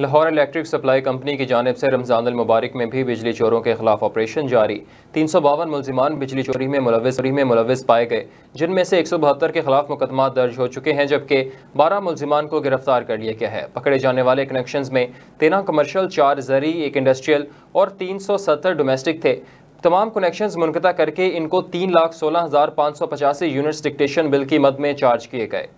Lahore electric supply company की जानब से रमज़ान मुबारक में भी बिजली चोरों के खिलाफ ऑपरेशन जारी तीन सौ बावन मुलजमान बिजली चोरी में मुलविस में मुलविस पाए गए जिनमें से एक सौ बहत्तर के खिलाफ मुकदमा दर्ज हो चुके हैं जबकि बारह मुलजमान को गिरफ्तार कर लिया गया है पकड़े जाने वाले कनेक्शन में तेरह कमर्शल चार जरी एक इंडस्ट्रियल और तीन सौ सत्तर डोमेस्टिक थे तमाम कनेक्शन मुनता करके इनको तीन लाख सोलह हज़ार पाँच सौ पचासी यूनिट्स डिक्टेशन बिल की मद में चार्ज किए गए